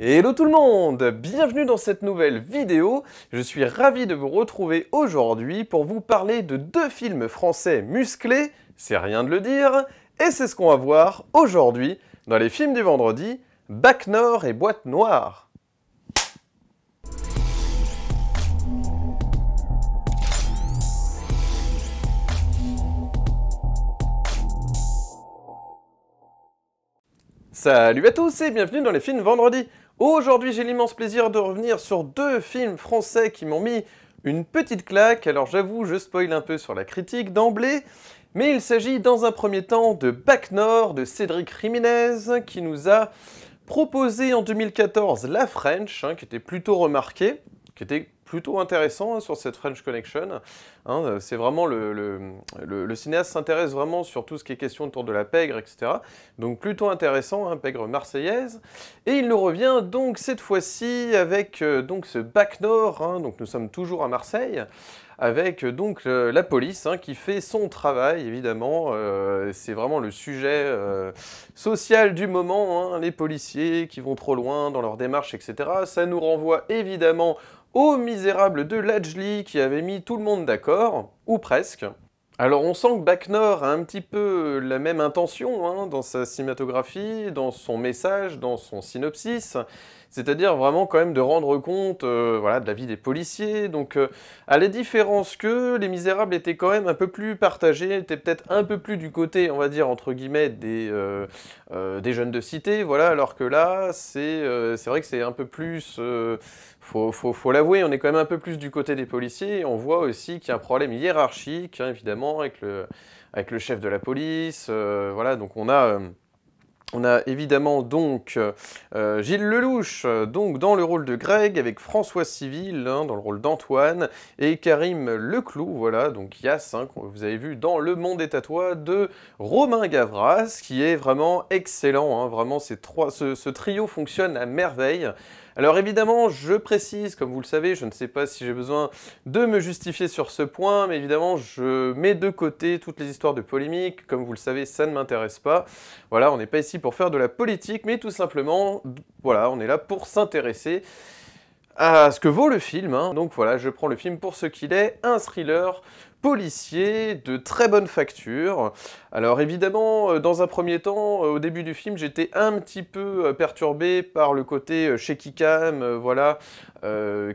Hello tout le monde Bienvenue dans cette nouvelle vidéo. Je suis ravi de vous retrouver aujourd'hui pour vous parler de deux films français musclés, c'est rien de le dire, et c'est ce qu'on va voir aujourd'hui dans les films du vendredi, Bac Nord et Boîte Noire. Salut à tous et bienvenue dans les films vendredi Aujourd'hui, j'ai l'immense plaisir de revenir sur deux films français qui m'ont mis une petite claque. Alors j'avoue, je spoil un peu sur la critique d'emblée, mais il s'agit dans un premier temps de Bac Nord de Cédric Jiménez qui nous a proposé en 2014 La French, hein, qui était plutôt remarquée, qui était plutôt intéressant hein, sur cette French Connection. Hein, euh, c'est vraiment le, le, cinéaste s'intéresse vraiment sur tout ce qui est question autour de la pègre, etc. Donc plutôt intéressant, hein, pègre marseillaise. Et il nous revient donc cette fois-ci avec euh, donc ce bac nord. Hein, donc nous sommes toujours à Marseille avec euh, donc la police qui fait son travail évidemment. c'est vraiment le sujet social du moment, les policiers qui vont trop loin dans leur démarche, etc. Ça nous renvoie évidemment au misérable de Lajli qui avait mis tout le monde d'accord, ou presque. Alors on sent que Backnor a un petit peu la même intention hein, dans sa cinématographie, dans son message, dans son synopsis, c'est-à-dire vraiment quand même de rendre compte euh, voilà, de la vie des policiers, donc euh, à la différence que Les Misérables étaient quand même un peu plus partagés, étaient peut-être un peu plus du côté, on va dire, entre guillemets, des, euh, des jeunes de cité, voilà, alors que là, c'est vrai que c'est un peu plus faut, faut, l'avouer, on est quand même un peu plus du côté des policiers. On voit aussi qu'il y a un problème hiérarchique, hein, évidemment, avec le, chef de la police. Euh, voilà, donc on a. Euh, évidemment donc euh, Gilles Lelouch, donc dans le rôle de Greg, avec François Civil hein, dans le rôle d'Antoine, et Karim Leclou, voilà, donc Yass, 5 vous avez vu dans Le Monde est à de Romain Gavras, qui est vraiment excellent, hein. vraiment ces ce, trio fonctionne à merveille. Alors évidemment, je précise, comme vous le savez, je ne sais pas si j'ai besoin de me justifier sur ce point, mais évidemment, je mets de côté toutes les histoires de polémique. Comme vous le savez, ça ne m'intéresse pas. Voilà, on n'est pas ici pour faire de la politique, mais tout simplement, voilà, on est là pour s'intéresser à ce que vaut le film. Hein. Donc voilà, je prends le film pour ce qu'il est, un thriller policier de très bonne facture. Alors évidemment, euh, dans un premier temps, euh, au début du film, j'étais un petit peu euh, perturbé par le côté shaky cam, voilà,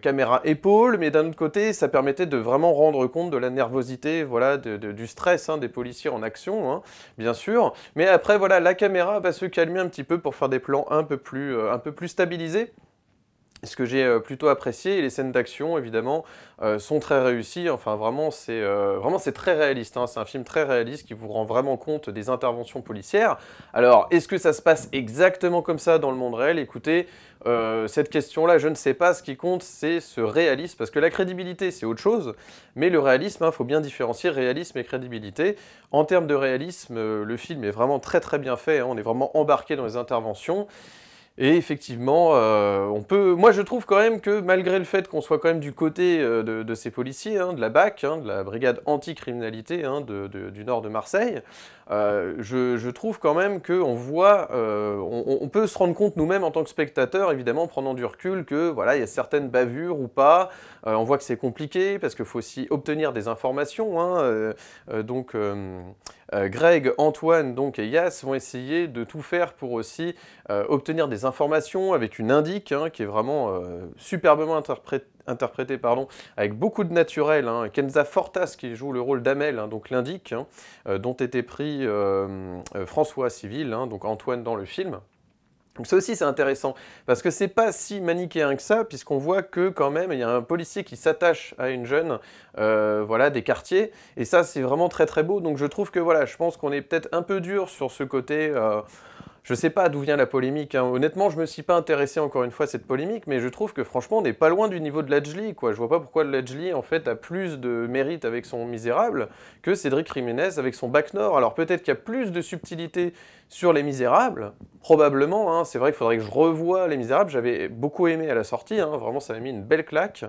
caméra épaule, mais d'un autre côté, ça permettait de vraiment rendre compte de la nervosité, voilà, du stress hein, des policiers en action, hein, bien sûr. Mais après, voilà, la caméra va se calmer un petit peu pour faire des plans un peu plus, un peu plus stabilisés. Ce que j'ai euh, plutôt apprécié, les scènes d'action évidemment euh, sont très réussies, enfin vraiment c'est euh, vraiment c'est très réaliste, hein. c'est un film très réaliste qui vous rend vraiment compte des interventions policières. Alors est-ce que ça se passe exactement comme ça dans le monde réel Écoutez, cette question-là je ne sais pas, ce qui compte c'est ce réalisme, parce que la crédibilité c'est autre chose, mais le réalisme, il hein, faut bien différencier réalisme et crédibilité. En termes de réalisme, le film est vraiment très très bien fait, hein. on est vraiment embarqué dans les interventions. Et effectivement, euh, on peut. Moi, je trouve quand même que malgré le fait qu'on soit quand même du côté euh, de, ces policiers, hein, de la BAC, hein, de la brigade anticriminalité hein, du nord de Marseille, euh, je, trouve quand même qu'on voit, on, on, peut se rendre compte nous-mêmes en tant que spectateurs, évidemment, en prenant du recul, que voilà, il y a certaines bavures ou pas. on voit que c'est compliqué parce qu'il faut aussi obtenir des informations. Hein, donc euh, Greg, Antoine donc, et Yas vont essayer de tout faire pour aussi euh, obtenir des informations avec une indique hein, qui est vraiment euh, superbement interprétée avec beaucoup de naturel. Hein. Kenza Fortas qui joue le rôle d'Amel, hein, donc l'indique, dont était pris François Civil, donc Antoine dans le film. Donc ça aussi c'est intéressant, parce que c'est pas si manichéen que ça, puisqu'on voit que quand même il y a un policier qui s'attache à une jeune euh, voilà, des quartiers, et ça c'est vraiment très très beau, donc je trouve que voilà, je pense qu'on est peut-être un peu dur sur ce côté... Euh, je sais pas d'où vient la polémique. Hein. Honnêtement, je me suis pas intéressé encore une fois à cette polémique, mais je trouve que franchement, on n'est pas loin du niveau de Ledgely. Quoi. Je vois pas pourquoi Ledgely en fait a plus de mérite avec son Misérable que Cédric Jiménez avec son Bac Nord. Alors peut-être qu'il y a plus de subtilité sur Les Misérables, probablement. Hein. C'est vrai qu'il faudrait que je revoie Les Misérables. J'avais beaucoup aimé à la sortie. Hein. Vraiment, ça m'a mis une belle claque.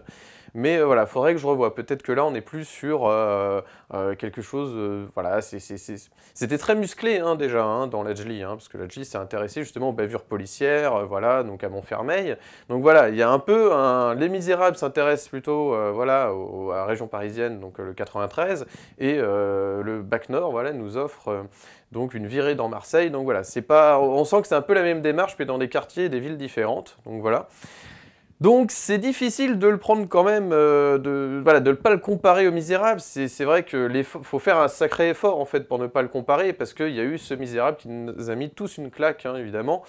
Mais euh, voilà, il faudrait que je revoie. Peut-être que là, on est plus sur euh, euh, quelque chose. voilà, c'était très musclé hein, déjà hein, dans l'Adjli, hein, parce que l'Adjli s'est intéressé justement aux bavures policières, voilà, donc à Montfermeil. Donc voilà, il y a un peu. Les Misérables s'intéressent plutôt, voilà, à la région parisienne, donc le 93, et le Bac Nord, voilà, nous offre donc une virée dans Marseille. Donc voilà, c'est pas. On sent que c'est un peu la même démarche, mais dans des quartiers, et des villes différentes. Donc voilà. Donc c'est difficile de le prendre quand même, euh, de ne pas le comparer au Misérable. C'est vrai que faut faire un sacré effort en fait pour ne pas le comparer parce qu'il y a eu ce Misérable qui nous a mis tous une claque hein, évidemment,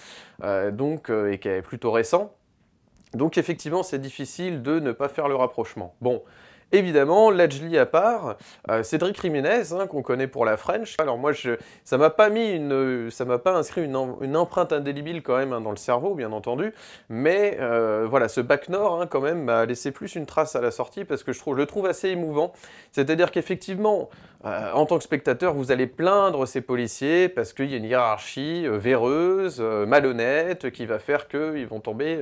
euh, donc euh, et qui est plutôt récent. Donc effectivement c'est difficile de ne pas faire le rapprochement. Bon, Évidemment, Ledgely à part, euh, Cédric Riménez, hein, qu'on connaît pour la French. Alors moi, ça m'a pas mis une, ça m'a pas inscrit une, empreinte indélébile quand même hein, dans le cerveau, bien entendu. Mais euh, voilà, ce bac nord hein, quand même m'a laissé plus une trace à la sortie parce que je trouve, je le trouve assez émouvant. C'est-à-dire qu'effectivement, euh, en tant que spectateur, vous allez plaindre ces policiers parce qu'il y a une hiérarchie véreuse, malhonnête, qui va faire qu'ils vont tomber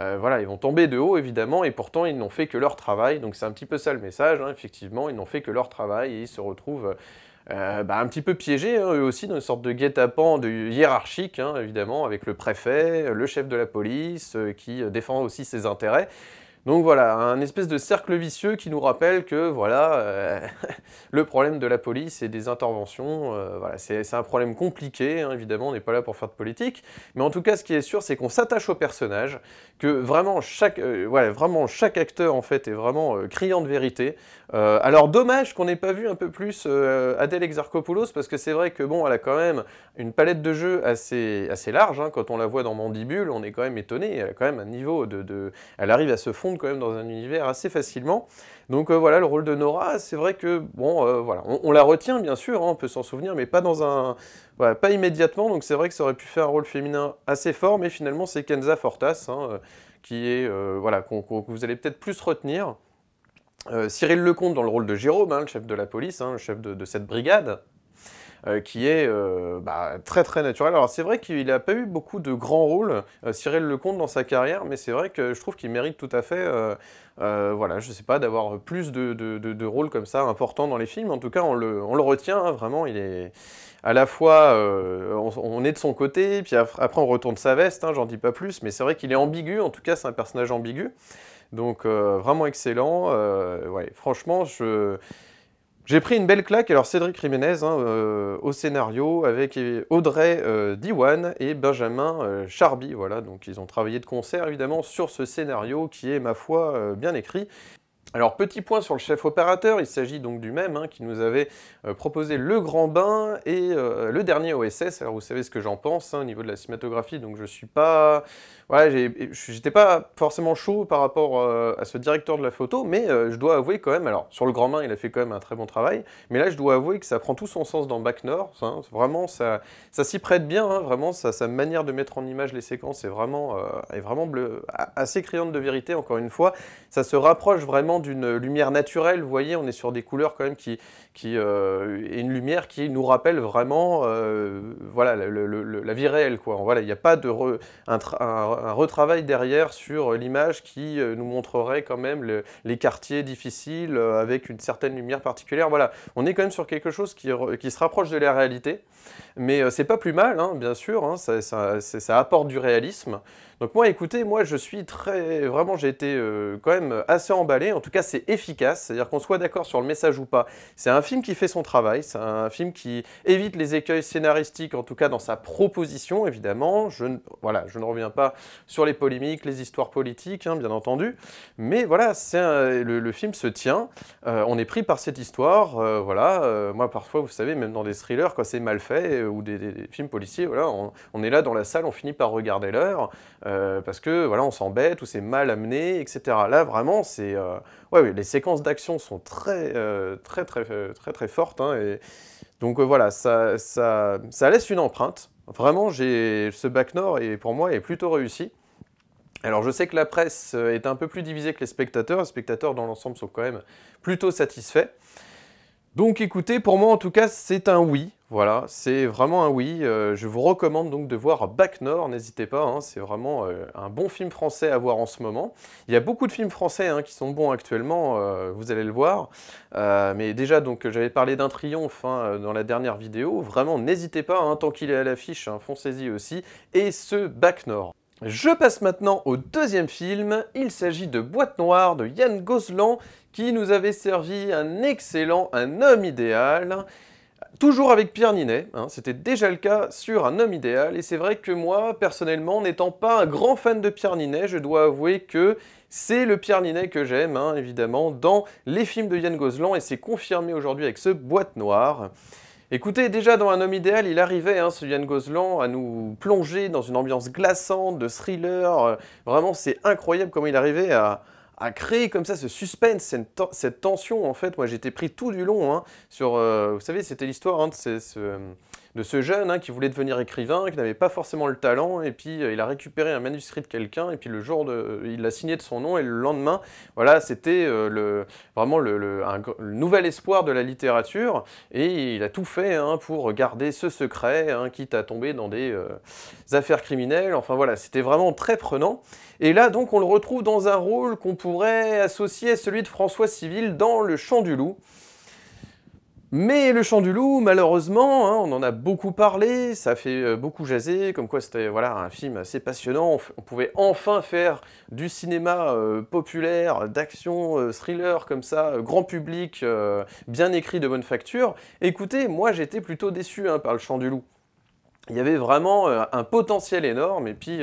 euh, voilà, ils vont tomber de haut évidemment, et pourtant ils n'ont fait que leur travail. Donc c'est un petit peu ça le message, hein, effectivement, ils n'ont fait que leur travail et ils se retrouvent euh, bah, un petit peu piégés, hein, eux aussi, dans une sorte de guet-apens hiérarchique, hein, évidemment, avec le préfet, le chef de la police, euh, qui défend aussi ses intérêts. Donc voilà, un espèce de cercle vicieux qui nous rappelle que voilà, euh, le problème de la police et des interventions, euh, voilà, c'est un problème compliqué, hein, évidemment, on n'est pas là pour faire de politique, mais en tout cas, ce qui est sûr, c'est qu'on s'attache au personnage, que vraiment chaque, voilà, euh, vraiment chaque acteur, en fait, est vraiment criant de vérité. alors dommage qu'on n'ait pas vu un peu plus Adèle Exarchopoulos, parce que c'est vrai que bon, elle a quand même une palette de jeu assez, assez large, hein. quand on la voit dans Mandibule, on est quand même étonné, elle a quand même un niveau de... de... elle arrive à se fondre quand même dans un univers assez facilement. Donc euh, voilà, le rôle de Nora, c'est vrai que, bon, euh, voilà, on, la retient bien sûr, hein, on peut s'en souvenir, mais pas dans un... pas immédiatement, donc c'est vrai que ça aurait pu faire un rôle féminin assez fort, mais finalement c'est Kenza Fortas, hein, euh, qui est, voilà, que vous allez peut-être plus retenir. Cyril Lecomte dans le rôle de Jérôme, hein, le chef de la police, le chef de cette brigade, euh, qui est euh, bah, très très naturel. Alors c'est vrai qu'il n'a pas eu beaucoup de grands rôles, euh, Cyril Lecomte, dans sa carrière, mais c'est vrai que je trouve qu'il mérite tout à fait, voilà, je sais pas, d'avoir plus de, de, de, rôles comme ça importants dans les films. En tout cas, on le, on le retient, hein, vraiment, il est à la fois on, est de son côté, puis après on retourne sa veste, hein, j'en dis pas plus, mais c'est vrai qu'il est ambigu, en tout cas c'est un personnage ambigu. Donc vraiment excellent. ouais, franchement, je, j'ai pris une belle claque, alors Cédric Riménez hein, euh, au scénario, avec euh, Audrey euh, Diwan et Benjamin Charby, voilà, donc ils ont travaillé de concert évidemment sur ce scénario qui est, ma foi, bien écrit. Alors petit point sur le chef opérateur, il s'agit donc du même hein, qui nous avait euh, proposé le grand bain et euh, le dernier OSS. Alors vous savez ce que j'en pense hein, au niveau de la cinématographie, donc je suis pas, voilà, j'étais pas forcément chaud par rapport euh, à ce directeur de la photo, mais je dois avouer quand même, alors sur le grand bain il a fait quand même un très bon travail, mais là je dois avouer que ça prend tout son sens dans Back North. Hein. vraiment ça, ça s'y prête bien, vraiment sa ça, manière de mettre en image les séquences est vraiment, est vraiment bleu, assez criante de vérité encore une fois. Ça se rapproche vraiment d'une lumière naturelle. Vous voyez, on est sur des couleurs quand même qui, qui euh, et une lumière qui nous rappelle vraiment, euh, voilà, la vie réelle, quoi. Voilà, il n'y a pas de un, retravail derrière sur l'image qui euh, nous montrerait quand même les quartiers difficiles euh, avec une certaine lumière particulière. Voilà, on est quand même sur quelque chose qui, qui se rapproche de la réalité, mais c'est pas plus mal, hein, bien sûr. Hein, ça, apporte du réalisme. Donc moi, écoutez, moi je suis très, vraiment, j'ai été quand même assez emballé. En en tout cas c'est efficace, c'est-à-dire qu'on soit d'accord sur le message ou pas. C'est un film qui fait son travail, c'est un film qui évite les écueils scénaristiques, en tout cas dans sa proposition évidemment. Je ne, voilà, je ne reviens pas sur les polémiques, les histoires politiques, hein, bien entendu, mais voilà, c'est le, film se tient, euh, on est pris par cette histoire, euh, voilà. Euh, moi parfois, vous savez, même dans des thrillers, quand c'est mal fait ou des, films policiers, voilà, on, est là dans la salle, on finit par regarder l'heure parce que voilà, on s'embête ou c'est mal amené, etc. Là vraiment, c'est ouais, les séquences d'action sont très, euh, très, euh, très, très, fortes. Hein, et donc euh, voilà, ça, laisse une empreinte. Vraiment, ce bac nord et pour moi est plutôt réussi. Alors je sais que la presse est un peu plus divisée que les spectateurs. Les spectateurs dans l'ensemble sont quand même plutôt satisfaits. Donc écoutez, pour moi en tout cas, c'est un oui. Voilà, c'est vraiment un oui. Euh, je vous recommande donc de voir Back Nord, n'hésitez pas, hein, c'est vraiment euh, un bon film français à voir en ce moment. Il y a beaucoup de films français hein, qui sont bons actuellement, euh, vous allez le voir. mais déjà, donc j'avais parlé d'un triomphe hein, dans la dernière vidéo, vraiment n'hésitez pas, tant qu'il est à l'affiche, foncez-y aussi. Et ce Back Nord. Je passe maintenant au deuxième film, il s'agit de Boîte Noire de Yann Gozlan qui nous avait servi un excellent Un homme idéal, toujours avec Pierre Ninet, hein, c'était déjà le cas sur Un homme idéal, et c'est vrai que moi, personnellement, n'étant pas un grand fan de Pierre Ninet, je dois avouer que c'est le Pierre Ninet que j'aime, hein, évidemment, dans les films de Yann Gozlan, et c'est confirmé aujourd'hui avec ce Boîte Noire. Écoutez, déjà dans Un homme idéal, il arrivait, hein, ce Yann Gozlan, à nous plonger dans une ambiance glaçante, de thriller, vraiment c'est incroyable comment il arrivait à à créer comme ça ce suspense, cette, tension en fait. Moi j'étais pris tout du long hein, sur, euh, vous savez, c'était l'histoire hein, de ce, euh, de ce jeune hein, qui voulait devenir écrivain, qui n'avait pas forcément le talent, et puis euh, il a récupéré un manuscrit de quelqu'un, et puis le jour, de, il l'a signé de son nom, et le lendemain, voilà, c'était euh, le, vraiment le, nouvel espoir de la littérature, et il a tout fait hein, pour garder ce secret, hein, quitte à tomber dans des euh, affaires criminelles, enfin voilà, c'était vraiment très prenant. Et là, donc, on le retrouve dans un rôle qu'on pourrait associer à celui de François Civil dans Le Champ du Loup, mais le chant du loup, malheureusement, hein, on en a beaucoup parlé, ça fait euh, beaucoup jaser, comme quoi c'était voilà, un film assez passionnant, on, pouvait enfin faire du cinéma euh, populaire, d'action, euh, thriller, comme ça, grand public, bien écrit, de bonne facture. Écoutez, moi j'étais plutôt déçu hein, par le chant du loup. Il y avait vraiment un potentiel énorme, et puis,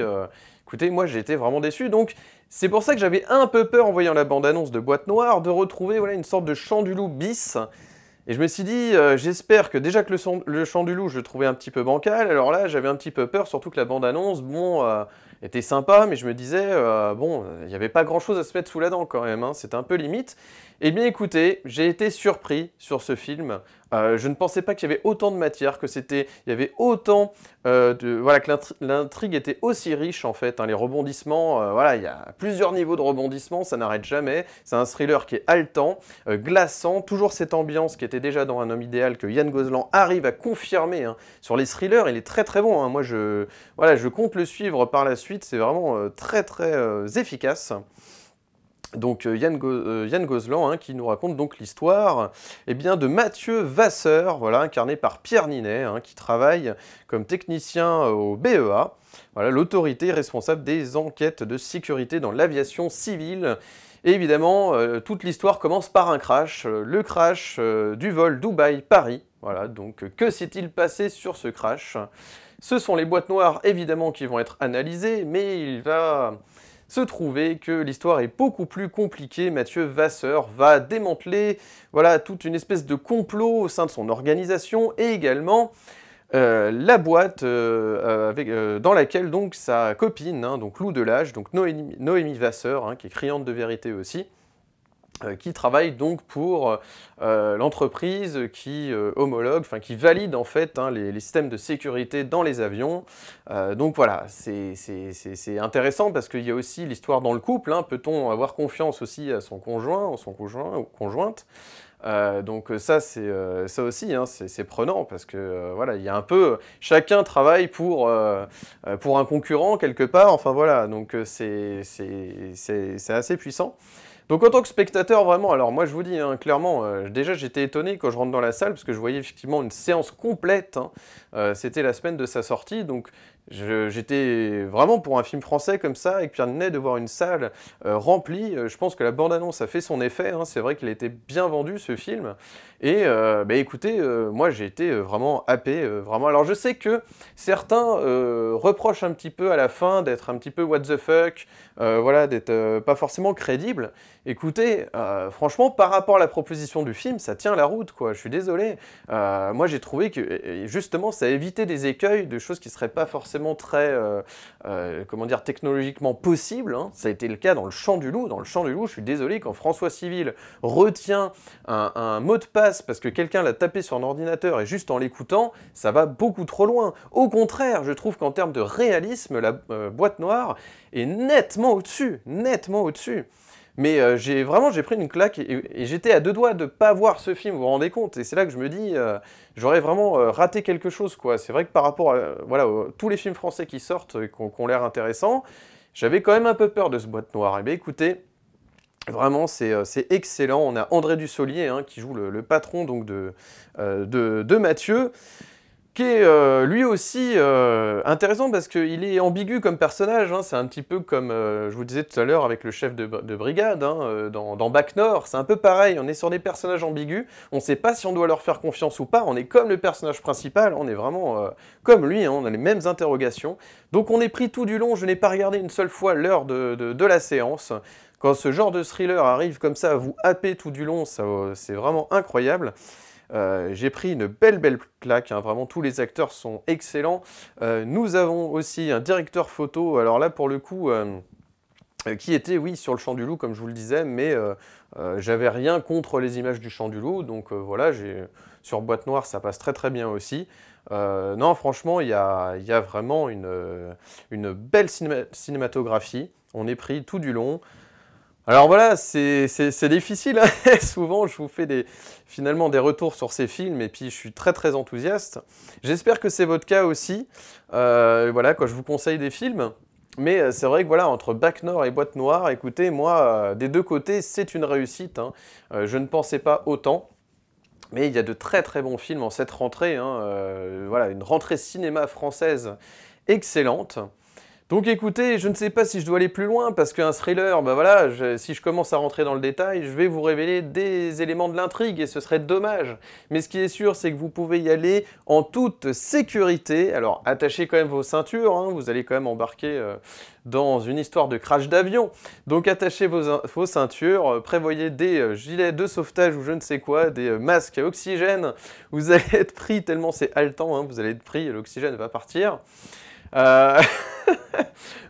écoutez, moi j'étais vraiment déçu, donc c'est pour ça que j'avais un peu peur en voyant la bande-annonce de Boîte Noire de retrouver voilà, une sorte de chant du loup bis, et je me suis dit, euh, j'espère que déjà que le, chant du loup, je le trouvais un petit peu bancal. Alors là, j'avais un petit peu peur, surtout que la bande-annonce, bon, euh, était sympa, mais je me disais, euh, bon, il n'y avait pas grand-chose à se mettre sous la dent quand même, hein, c'était un peu limite. Eh bien écoutez, j'ai été surpris sur ce film. Euh, je ne pensais pas qu'il y avait autant de matière, que c'était, il y avait autant euh, de, voilà l'intrigue était aussi riche en fait. Hein. les rebondissements, euh, voilà, il y a plusieurs niveaux de rebondissements, ça n'arrête jamais. C'est un thriller qui est haletant, glaçant, toujours cette ambiance qui était déjà dans Un homme idéal que Yann Gozlan arrive à confirmer hein. sur les thrillers. Il est très très bon. Hein. Moi, je, voilà, je compte le suivre par la suite. C'est vraiment très très efficace donc euh, Yann, Gozlan euh, hein, qui nous raconte donc l'histoire eh bien, de Mathieu Vasseur, voilà, incarné par Pierre Ninet, hein, qui travaille comme technicien euh, au BEA, voilà, l'autorité responsable des enquêtes de sécurité dans l'aviation civile. Et évidemment, toute l'histoire commence par un crash, le crash du vol Dubaï-Paris. Voilà, donc que s'est-il passé sur ce crash Ce sont les boîtes noires évidemment qui vont être analysées, mais il va se trouver que l'histoire est beaucoup plus compliquée. Mathieu Vasseur va démanteler voilà, toute une espèce de complot au sein de son organisation et également euh, la boîte euh, euh, avec, dans laquelle donc sa copine, hein, donc Lou Delage, donc Noémie, Vasseur, hein, qui est criante de vérité aussi, euh, qui travaille donc pour euh, euh, l'entreprise qui homologue, enfin qui valide en fait hein, les, systèmes de sécurité dans les avions. donc voilà, c'est intéressant parce qu'il y a aussi l'histoire dans le couple. Hein. Peut-on avoir confiance aussi à son conjoint, ou son conjoint ou conjointe donc ça, c'est ça aussi, hein, c'est prenant parce que voilà, il y a un peu chacun travaille pour pour un concurrent quelque part. Enfin voilà, donc c'est assez puissant. Donc en tant que spectateur, vraiment, alors moi je vous dis hein, clairement, euh, déjà j'étais étonné quand je rentre dans la salle parce que je voyais effectivement une séance complète. Hein. Euh, c'était la semaine de sa sortie, donc J'étais vraiment pour un film français comme ça, avec Pierre nez de voir une salle euh, remplie. Euh, je pense que la bande-annonce a fait son effet. Hein. C'est vrai qu'il était bien vendu ce film. Et ben écoutez, moi j'ai été vraiment happé, vraiment. Alors je sais que certains reprochent un petit peu à la fin d'être un petit peu what the fuck, voilà, d'être pas forcément crédible. Écoutez, franchement, par rapport à la proposition du film, ça tient la route, quoi. Je suis désolé. moi j'ai trouvé que justement ça évitait des écueils, de choses qui seraient pas forcément très, euh, euh, comment dire, technologiquement possible. Hein. Ça a été le cas dans le champ du loup. Dans le champ du loup, je suis désolé, quand François Civil retient un, un mot de passe parce que quelqu'un l'a tapé sur un ordinateur et juste en l'écoutant, ça va beaucoup trop loin. Au contraire, je trouve qu'en termes de réalisme, la euh, boîte noire est nettement au-dessus, nettement au-dessus. Mais euh, j'ai vraiment j'ai pris une claque et, j'étais à deux doigts de pas voir ce film, vous vous rendez compte Et c'est là que je me dis, euh, j'aurais vraiment euh, raté quelque chose, quoi. C'est vrai que par rapport à voilà, tous les films français qui sortent, qui ont, l'air intéressants, j'avais quand même un peu peur de ce boîte noire. Et eh bien écoutez, Vraiment, c'est excellent. On a André Dussolier hein, qui joue le, patron donc, de, de, Mathieu qui est euh, lui aussi euh, intéressant parce qu'il est ambigu comme personnage. Hein. C'est un petit peu comme euh, je vous disais tout à l'heure avec le chef de, brigade hein, dans, dans Bac Nord. C'est un peu pareil, on est sur des personnages ambigus. On ne sait pas si on doit leur faire confiance ou pas. On est comme le personnage principal, on est vraiment comme lui, hein. on a les mêmes interrogations. Donc on est pris tout du long. Je n'ai pas regardé une seule fois l'heure de, de la séance. Quand ce genre de thriller arrive comme ça à vous happer tout du long, c'est vraiment incroyable. Euh, j'ai pris une belle belle claque, hein. vraiment tous les acteurs sont excellents. Euh, nous avons aussi un directeur photo, alors là pour le coup... Euh, qui était, oui, sur le champ du loup, comme je vous le disais, mais j'avais rien contre les images du champ du loup, donc voilà, sur boîte noire, ça passe très très bien aussi. non, franchement, il y a, vraiment une, belle cinématographie, on est pris tout du long, alors voilà, c'est difficile. Hein. Souvent, je vous fais des, finalement des retours sur ces films et puis je suis très très enthousiaste. J'espère que c'est votre cas aussi. Euh, voilà, quand je vous conseille des films. Mais euh, c'est vrai que voilà, entre Bac Nord et Boîte Noire, écoutez, moi, euh, des deux côtés, c'est une réussite. Hein. je ne pensais pas autant. Mais il y a de très très bons films en cette rentrée. Hein. voilà, une rentrée cinéma française excellente. Donc écoutez, je ne sais pas si je dois aller plus loin, parce qu'un thriller, ben voilà, si je commence à rentrer dans le détail, je vais vous révéler des éléments de l'intrigue, et ce serait dommage. Mais ce qui est sûr, c'est que vous pouvez y aller en toute sécurité. Alors attachez quand même vos ceintures, hein, vous allez quand même embarquer euh, dans une histoire de crash d'avion. Donc attachez vos, vos ceintures, euh, prévoyez des euh, gilets de sauvetage ou je ne sais quoi, des masques à oxygène. Vous allez être pris tellement c'est haletant, hein, vous allez être pris, l'oxygène va partir. Euh,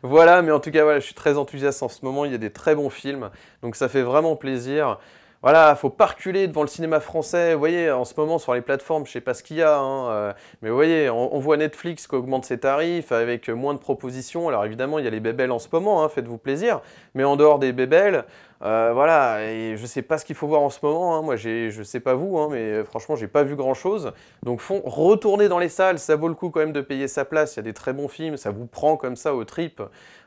voilà, mais en tout cas, voilà, je suis très enthousiaste en ce moment. Il y a des très bons films, donc ça fait vraiment plaisir voilà, faut pas reculer devant le cinéma français. Vous voyez, en ce moment sur les plateformes, je sais pas ce qu'il y a, hein, euh, mais vous voyez, on, voit Netflix qui augmente ses tarifs avec moins de propositions. Alors évidemment, il y a les bébelles en ce moment, hein, faites-vous plaisir. Mais en dehors des bébelles, euh, voilà, et je sais pas ce qu'il faut voir en ce moment. Hein. Moi, je sais pas vous, mais euh, franchement, j'ai pas vu grand-chose. Donc, retournez retourner dans les salles, ça vaut le coup quand même de payer sa place. Il y a des très bons films, ça vous prend comme ça au trip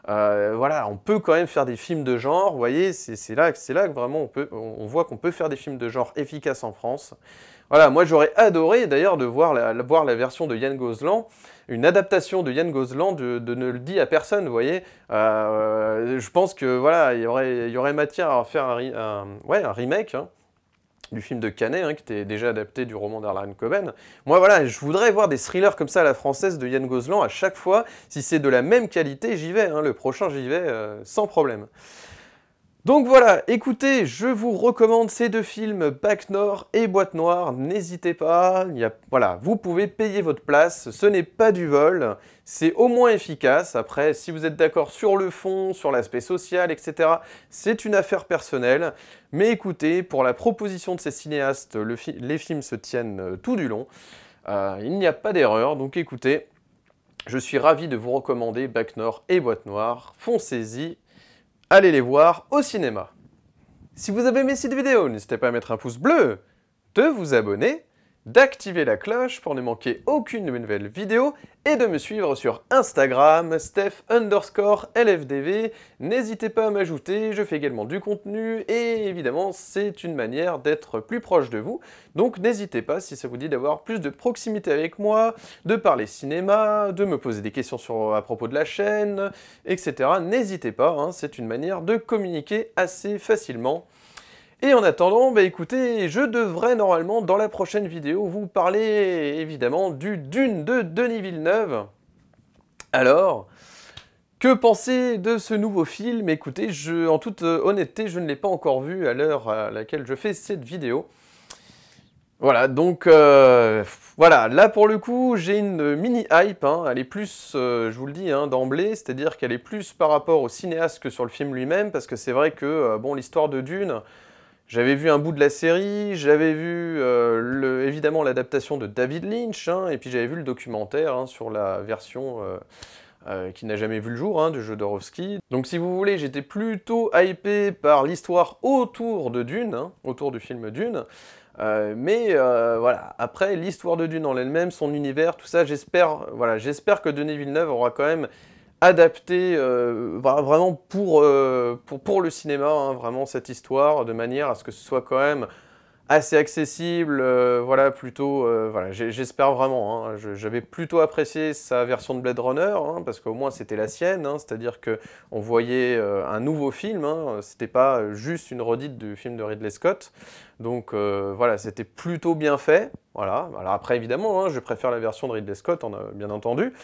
euh, voilà, on peut quand même faire des films de genre, vous voyez, c'est là, là que vraiment on, voit qu'on peut faire des films de genre efficaces en France. Voilà, moi j'aurais adoré d'ailleurs de voir la, version de Yann Gozlan, une adaptation de Yann Gozlan de, Ne le dit à personne, vous voyez. Euh, je pense que voilà, y il aurait, y aurait matière à faire un, un remake. Hein du film de Canet, hein, qui était déjà adapté du roman d'Arlan Coben. Moi, voilà, je voudrais voir des thrillers comme ça à la française de Yann Gozlan à chaque fois. Si c'est de la même qualité, j'y vais. Hein. le prochain, j'y vais euh, sans problème. Donc voilà, écoutez, je vous recommande ces deux films, Bac Nord et Boîte Noire, n'hésitez pas, voilà, vous pouvez payer votre place, ce n'est pas du vol, c'est au moins efficace, après si vous êtes d'accord sur le fond, sur l'aspect social, etc., c'est une affaire personnelle, mais écoutez, pour la proposition de ces cinéastes, les films se tiennent euh, tout du long. Euh, il n'y a pas d'erreur, donc écoutez, je suis ravi de vous recommander Bac Nord et Boîte Noire. Foncez-y, allez les voir au cinéma. Si vous avez aimé cette vidéo, n'hésitez pas à mettre un pouce bleu, de vous abonner d'activer la cloche pour ne manquer aucune de mes nouvelles vidéos et de me suivre sur Instagram, Steph underscore LFDV. N'hésitez pas à m'ajouter, je fais également du contenu et évidemment c'est une manière d'être plus proche de vous. Donc n'hésitez pas si ça vous dit d'avoir plus de proximité avec moi, de parler cinéma, de me poser des questions à propos de la chaîne, etc. N'hésitez pas, hein, c'est une manière de communiquer assez facilement. Et en attendant, bah, écoutez, je devrais normalement dans la prochaine vidéo vous parler évidemment du Dune de Denis Villeneuve. Alors, que penser de ce nouveau film Écoutez, je, en toute euh, honnêteté, je ne l'ai pas encore vu à l'heure à laquelle je fais cette vidéo. Voilà, donc euh, voilà, là pour le coup, j'ai une mini hype, hein. elle est plus, euh, je vous le dis hein, d'emblée, c'est-à-dire qu'elle est plus par rapport au cinéaste que sur le film lui-même, parce que c'est vrai que, bon, l'histoire de Dune, j'avais vu un bout de la série, j'avais vu euh, évidemment l'adaptation de David Lynch, hein, et puis j'avais vu le documentaire hein, sur la version euh, euh, qui n'a jamais vu le jour hein, du jeu Donc si vous voulez, j'étais plutôt hypé par l'histoire autour de Dune, autour du film Dune. mais voilà, après l'histoire de Dune en elle-même, son univers, tout ça, j'espère voilà, que Denis Villeneuve aura quand même adapté euh, vraiment euh, pour, pour, le cinéma, hein, vraiment cette histoire, de manière à ce que ce soit quand même assez accessible, euh, voilà, plutôt, voilà, j'espère vraiment, hein. j'avais plutôt apprécié sa version de Blade Runner, hein, parce qu'au moins c'était la sienne, c'est-à-dire qu'on voyait un nouveau film, c'était pas juste une redite du film de Ridley Scott, donc voilà, c'était plutôt bien fait, voilà, alors après évidemment, je préfère la version de Ridley Scott, bien entendu,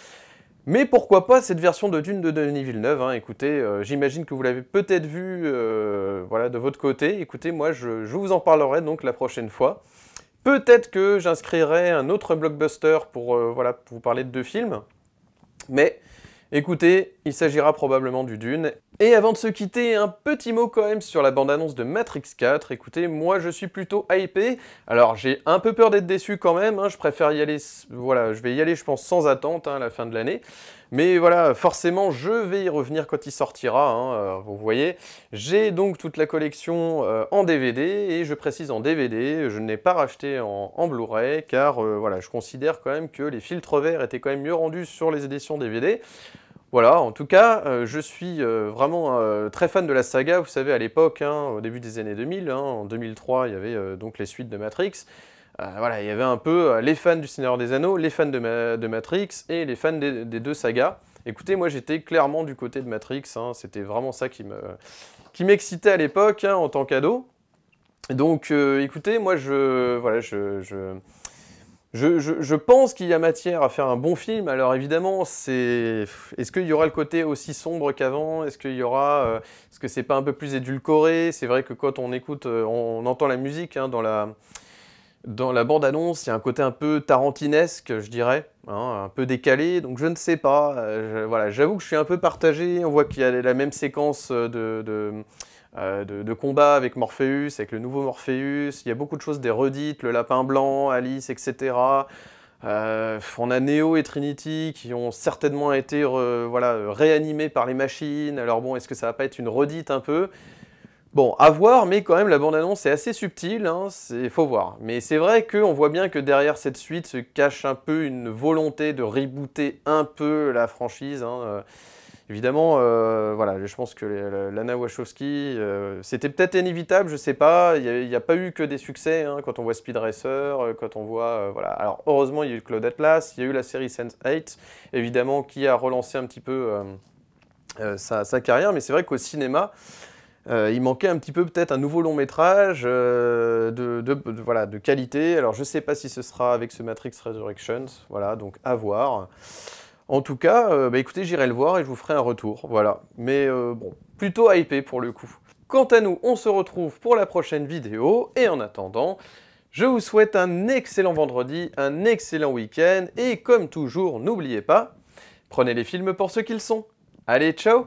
mais pourquoi pas cette version de Dune de Denis Villeneuve hein. Écoutez, euh, j'imagine que vous l'avez peut-être vu euh, voilà, de votre côté. Écoutez, moi, je, vous en parlerai donc la prochaine fois. Peut-être que j'inscrirai un autre blockbuster pour, euh, voilà, pour vous parler de deux films. Mais écoutez, il s'agira probablement du Dune et avant de se quitter, un petit mot quand même sur la bande-annonce de Matrix 4. Écoutez, moi je suis plutôt hypé. Alors j'ai un peu peur d'être déçu quand même. Hein. Je préfère y aller, voilà, je vais y aller je pense sans attente hein, à la fin de l'année. Mais voilà, forcément je vais y revenir quand il sortira, hein, euh, vous voyez. J'ai donc toute la collection euh, en DVD et je précise en DVD, je ne l'ai pas racheté en, Blu-ray car euh, voilà, je considère quand même que les filtres verts étaient quand même mieux rendus sur les éditions DVD. Voilà, en tout cas, euh, je suis euh, vraiment euh, très fan de la saga. Vous savez, à l'époque, hein, au début des années 2000, hein, en 2003, il y avait donc les suites de Matrix. voilà, il y avait un peu les fans du Seigneur des Anneaux, les fans de, Matrix et les fans des, deux sagas. Écoutez, moi j'étais clairement du côté de Matrix, hein. c'était vraiment ça qui m'excitait à l'époque en tant qu'ado. Donc écoutez, moi je, voilà, je je, pense qu'il y a matière à faire un bon film. Alors évidemment, c'est est-ce qu'il y aura le côté aussi sombre qu'avant Est-ce qu'il y aura euh, est-ce que c'est pas un peu plus édulcoré C'est vrai que quand on écoute, euh, on, entend la musique hein, dans la dans la bande annonce, il y a un côté un peu tarantinesque, je dirais, hein, un peu décalé. Donc je ne sais pas. Euh, voilà, j'avoue que je suis un peu partagé. On voit qu'il y a la même séquence de euh, de, de, combat avec Morpheus, avec le nouveau Morpheus. Il y a beaucoup de choses, des redites, le lapin blanc, Alice, etc. Euh, on a Neo et Trinity qui ont certainement été voilà, réanimés par les machines. Alors bon, est-ce que ça va pas être une redite un peu Bon, à voir, mais quand même, la bande-annonce est assez subtile, il hein, faut voir. Mais c'est vrai qu'on voit bien que derrière cette suite se cache un peu une volonté de rebooter un peu la franchise. Hein, euh. Évidemment, euh, voilà, je pense que Lana Wachowski, euh, c'était peut-être inévitable, je sais pas. Il n'y a, pas eu que des succès hein, quand on voit Speed Racer, euh, quand on voit. voilà. Alors, heureusement, il y a eu Claude Atlas, il y a eu la série Sense 8, évidemment, qui a relancé un petit peu sa, carrière. Mais c'est vrai qu'au cinéma, il manquait un petit peu peut-être un nouveau long métrage de, voilà, de qualité. Alors je ne sais pas si ce sera avec ce Matrix Resurrections, voilà, donc à voir. En tout cas, euh, bah écoutez, j'irai le voir et je vous ferai un retour, voilà. Mais euh, bon, plutôt hypé pour le coup. Quant à nous, on se retrouve pour la prochaine vidéo, et en attendant, je vous souhaite un excellent vendredi, un excellent week-end, et comme toujours, n'oubliez pas, prenez les films pour ce qu'ils sont. Allez, ciao